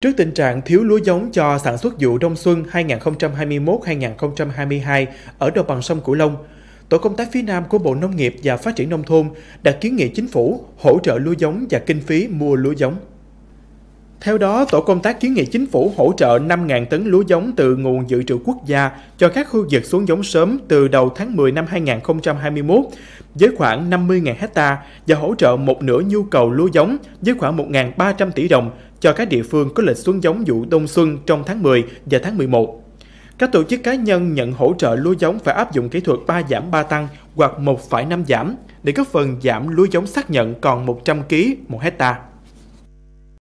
Trước tình trạng thiếu lúa giống cho sản xuất vụ đông xuân 2021-2022 ở đồng bằng sông Cửu Long, Tổ công tác phía Nam của Bộ Nông nghiệp và Phát triển Nông thôn đã kiến nghị chính phủ hỗ trợ lúa giống và kinh phí mua lúa giống. Theo đó, Tổ công tác kiến nghị chính phủ hỗ trợ 5.000 tấn lúa giống từ nguồn dự trữ quốc gia cho các khu vực xuống giống sớm từ đầu tháng 10 năm 2021 với khoảng 50.000 hecta và hỗ trợ một nửa nhu cầu lúa giống với khoảng 1.300 tỷ đồng cho các địa phương có lịch xuống giống vụ đông xuân trong tháng 10 và tháng 11. Các tổ chức cá nhân nhận hỗ trợ lúa giống phải áp dụng kỹ thuật 3 giảm 3 tăng hoặc 1,5 giảm để góp phần giảm lúa giống xác nhận còn 100 kg một hectare.